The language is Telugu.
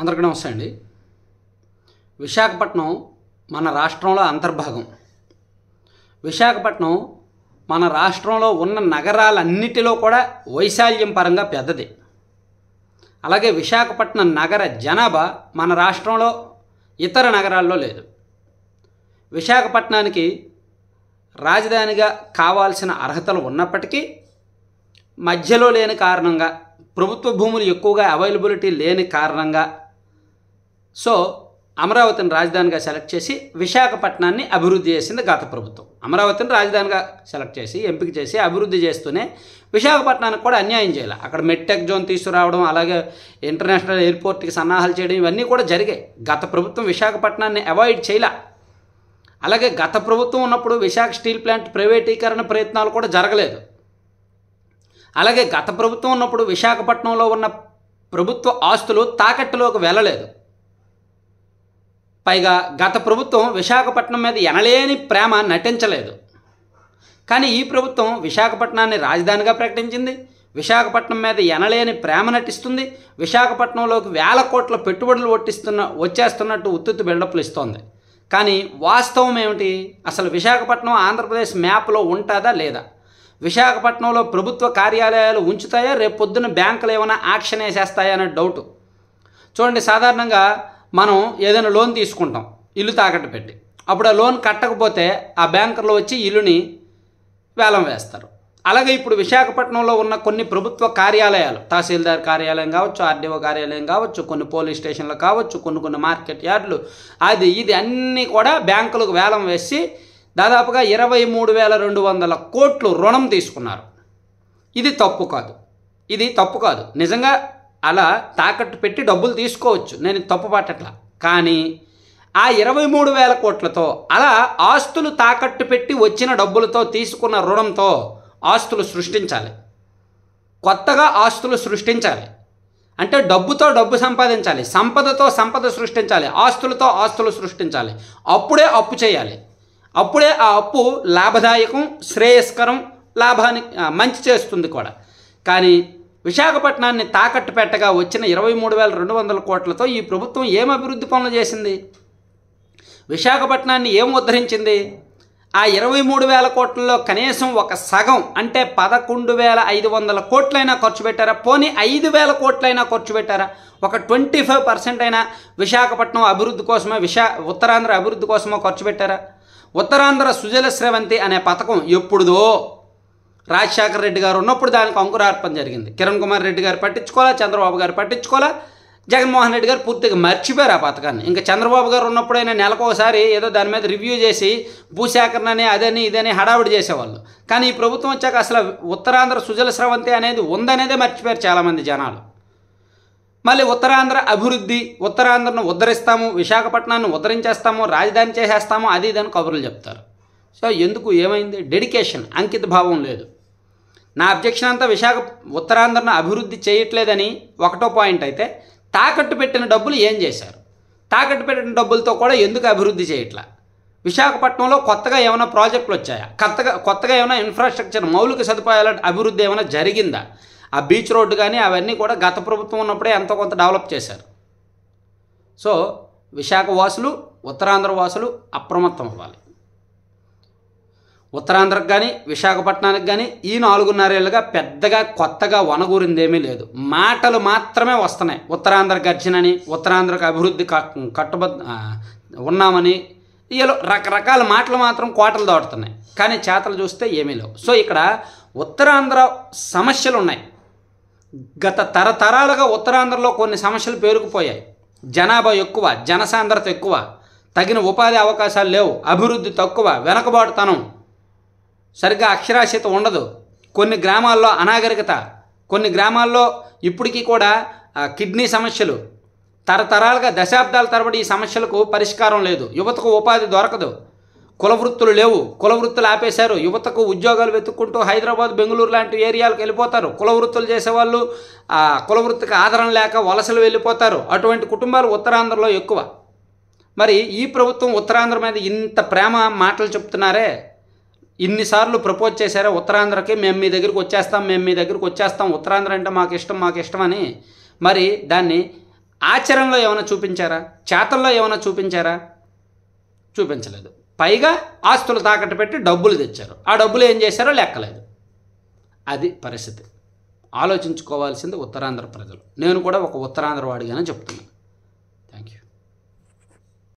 అందరికీ నమస్తే అండి విశాఖపట్నం మన రాష్ట్రంలో అంతర్భాగం విశాఖపట్నం మన రాష్ట్రంలో ఉన్న నగరాలన్నిటిలో కూడా వైశాల్యం పరంగా పెద్దది అలాగే విశాఖపట్నం నగర జనాభా మన రాష్ట్రంలో ఇతర నగరాల్లో లేదు విశాఖపట్నానికి రాజధానిగా కావాల్సిన అర్హతలు ఉన్నప్పటికీ మధ్యలో లేని కారణంగా ప్రభుత్వ భూములు ఎక్కువగా అవైలబిలిటీ లేని కారణంగా సో అమరావతిని రాజధానిగా సెలెక్ట్ చేసి విశాఖపట్నాన్ని అభివృద్ధి చేసింది గత ప్రభుత్వం అమరావతిని రాజధానిగా సెలెక్ట్ చేసి ఎంపిక చేసి అభివృద్ధి చేస్తూనే విశాఖపట్నానికి కూడా అన్యాయం చేయాలి అక్కడ మెట్టెక్ జోన్ తీసుకురావడం అలాగే ఇంటర్నేషనల్ ఎయిర్పోర్ట్కి సన్నాహాలు చేయడం ఇవన్నీ కూడా జరిగాయి గత ప్రభుత్వం విశాఖపట్నాన్ని అవాయిడ్ చేయలే అలాగే గత ప్రభుత్వం ఉన్నప్పుడు విశాఖ స్టీల్ ప్లాంట్ ప్రైవేటీకరణ ప్రయత్నాలు కూడా జరగలేదు అలాగే గత ప్రభుత్వం ఉన్నప్పుడు విశాఖపట్నంలో ఉన్న ప్రభుత్వ ఆస్తులు తాకట్టులోకి వెళ్ళలేదు పైగా గత ప్రభుత్వం విశాఖపట్నం మీద ఎనలేని ప్రేమ నటించలేదు కానీ ఈ ప్రభుత్వం విశాఖపట్నాన్ని రాజధానిగా ప్రకటించింది విశాఖపట్నం మీద ఎనలేని ప్రేమ నటిస్తుంది విశాఖపట్నంలోకి వేల కోట్ల పెట్టుబడులు ఒట్టిస్తున్న వచ్చేస్తున్నట్టు ఉత్తుత్తు బిల్డప్లు ఇస్తోంది కానీ వాస్తవం ఏమిటి అసలు విశాఖపట్నం ఆంధ్రప్రదేశ్ మ్యాప్లో ఉంటుందా లేదా విశాఖపట్నంలో ప్రభుత్వ కార్యాలయాలు ఉంచుతాయా రేపు పొద్దున బ్యాంకులు ఏమైనా యాక్షన్ వేసేస్తాయా అనే డౌటు చూడండి సాధారణంగా మనం ఏదైనా లోన్ తీసుకుంటాం ఇల్లు తాకట్టు పెట్టి అప్పుడు ఆ లోన్ కట్టకపోతే ఆ బ్యాంకర్లు వచ్చి ఇల్లుని వేలం వేస్తారు అలాగే ఇప్పుడు విశాఖపట్నంలో ఉన్న కొన్ని ప్రభుత్వ కార్యాలయాలు తహసీల్దార్ కార్యాలయం కావచ్చు ఆర్డీఓ కార్యాలయం కావచ్చు కొన్ని పోలీస్ స్టేషన్లు కావచ్చు కొన్ని కొన్ని మార్కెట్ యార్డులు అది ఇది అన్నీ కూడా బ్యాంకులకు వేలం వేసి దాదాపుగా ఇరవై మూడు వేల రెండు వందల కోట్లు రుణం తీసుకున్నారు ఇది తప్పు కాదు ఇది తప్పు కాదు నిజంగా అలా తాకట్టు పెట్టి డబ్బులు తీసుకోవచ్చు నేను తప్పు పట్టట్లా కానీ ఆ ఇరవై మూడు వేల కోట్లతో అలా ఆస్తులు తాకట్టు పెట్టి వచ్చిన డబ్బులతో తీసుకున్న రుణంతో ఆస్తులు సృష్టించాలి కొత్తగా ఆస్తులు సృష్టించాలి అంటే డబ్బుతో డబ్బు సంపాదించాలి సంపదతో సంపద సృష్టించాలి ఆస్తులతో ఆస్తులు సృష్టించాలి అప్పుడే అప్పు చేయాలి అప్పుడే ఆ అప్పు లాభదాయకం శ్రేయస్కరం లాభానికి మంచి చేస్తుంది కూడా కానీ విశాఖపట్నాన్ని తాకట్టు పెట్టగా వచ్చిన ఇరవై మూడు వేల రెండు వందల కోట్లతో ఈ ప్రభుత్వం ఏం అభివృద్ధి పనులు చేసింది విశాఖపట్నాన్ని ఏం ఉద్ధరించింది ఆ ఇరవై మూడు వేల కోట్లలో కనీసం ఒక సగం అంటే పదకొండు వేల ఐదు వందల కోట్లైనా ఖర్చు పెట్టారా పోనీ ఐదు వేల కోట్లైనా ఖర్చు పెట్టారా ఒక ట్వంటీ ఫైవ్ పర్సెంట్ అయినా విశాఖపట్నం అభివృద్ధి కోసమే విశా ఉత్తరాంధ్ర అభివృద్ధి కోసమో ఖర్చు పెట్టారా ఉత్తరాంధ్ర సుజల స్రవంతి అనే పథకం ఎప్పుడుదో రాజశేఖర రెడ్డి గారు ఉన్నప్పుడు దానికి అంకురార్పణ జరిగింది కిరణ్ కుమార్ రెడ్డి గారు పట్టించుకోవాలా చంద్రబాబు గారు పట్టించుకోవాలా జగన్మోహన్ రెడ్డి గారు పూర్తిగా మర్చిపోయారు ఆ పథకాన్ని ఇంకా చంద్రబాబు గారు ఉన్నప్పుడు ఆయన నెలకోసారి ఏదో దాని మీద రివ్యూ చేసి భూసేకరణని అదని ఇదని హడావిడి చేసేవాళ్ళు కానీ ఈ ప్రభుత్వం వచ్చాక అసలు ఉత్తరాంధ్ర సుజల స్రవంతి అనేది ఉందనేదే మర్చిపోయారు చాలామంది జనాలు మళ్ళీ ఉత్తరాంధ్ర అభివృద్ధి ఉత్తరాంధ్రను ఉద్ధరిస్తాము విశాఖపట్నాన్ని ఉద్ధరించేస్తాము రాజధాని చేసేస్తాము అది ఇదని కబుర్లు చెప్తారు సో ఎందుకు ఏమైంది డెడికేషన్ అంకిత భావం లేదు నా అబ్జెక్షన్ అంతా విశాఖ ఉత్తరాంధ్రను అభివృద్ధి చేయట్లేదని ఒకటో పాయింట్ అయితే తాకట్టు పెట్టిన డబ్బులు ఏం చేశారు తాకట్టు పెట్టిన డబ్బులతో కూడా ఎందుకు అభివృద్ధి చేయట్లా విశాఖపట్నంలో కొత్తగా ఏమైనా ప్రాజెక్టులు వచ్చాయా కొత్తగా కొత్తగా ఏమైనా ఇన్ఫ్రాస్ట్రక్చర్ మౌలిక సదుపాయాల అభివృద్ధి ఏమైనా జరిగిందా ఆ బీచ్ రోడ్డు కానీ అవన్నీ కూడా గత ప్రభుత్వం ఉన్నప్పుడే ఎంతో కొంత డెవలప్ చేశారు సో విశాఖ వాసులు ఉత్తరాంధ్ర వాసులు అప్రమత్తం అవ్వాలి ఉత్తరాంధ్రకు కానీ విశాఖపట్నానికి కానీ ఈ నాలుగున్నరేళ్ళుగా పెద్దగా కొత్తగా ఏమీ లేదు మాటలు మాత్రమే వస్తున్నాయి ఉత్తరాంధ్ర గర్జనని ఉత్తరాంధ్రకు అభివృద్ధి కట్టుబద్ ఉన్నామని ఇలా రకరకాల మాటలు మాత్రం కోటలు దాటుతున్నాయి కానీ చేతలు చూస్తే ఏమీ లేవు సో ఇక్కడ ఉత్తరాంధ్ర సమస్యలు ఉన్నాయి గత తరతరాలుగా ఉత్తరాంధ్రలో కొన్ని సమస్యలు పేరుకుపోయాయి జనాభా ఎక్కువ జనసాంద్రత ఎక్కువ తగిన ఉపాధి అవకాశాలు లేవు అభివృద్ధి తక్కువ వెనకబాటుతనం సరిగ్గా అక్షరాస్యత ఉండదు కొన్ని గ్రామాల్లో అనాగరికత కొన్ని గ్రామాల్లో ఇప్పటికీ కూడా కిడ్నీ సమస్యలు తరతరాలుగా దశాబ్దాల తరబడి ఈ సమస్యలకు పరిష్కారం లేదు యువతకు ఉపాధి దొరకదు కులవృత్తులు లేవు కులవృత్తులు ఆపేశారు యువతకు ఉద్యోగాలు వెతుక్కుంటూ హైదరాబాద్ బెంగళూరు లాంటి ఏరియాలకు వెళ్ళిపోతారు కులవృత్తులు చేసేవాళ్ళు ఆ కులవృత్తికి ఆదరణ లేక వలసలు వెళ్ళిపోతారు అటువంటి కుటుంబాలు ఉత్తరాంధ్రలో ఎక్కువ మరి ఈ ప్రభుత్వం ఉత్తరాంధ్ర మీద ఇంత ప్రేమ మాటలు చెప్తున్నారే ఇన్నిసార్లు ప్రపోజ్ చేశారా ఉత్తరాంధ్రకి మేము మీ దగ్గరికి వచ్చేస్తాం మేము మీ దగ్గరికి వచ్చేస్తాం ఉత్తరాంధ్ర అంటే మాకు ఇష్టం మాకు ఇష్టం అని మరి దాన్ని ఆచరణలో ఏమైనా చూపించారా చేతల్లో ఏమైనా చూపించారా చూపించలేదు పైగా ఆస్తులు తాకట్టు పెట్టి డబ్బులు తెచ్చారు ఆ డబ్బులు ఏం చేశారో లెక్కలేదు అది పరిస్థితి ఆలోచించుకోవాల్సింది ఉత్తరాంధ్ర ప్రజలు నేను కూడా ఒక ఉత్తరాంధ్ర వాడిగానే చెప్తున్నాను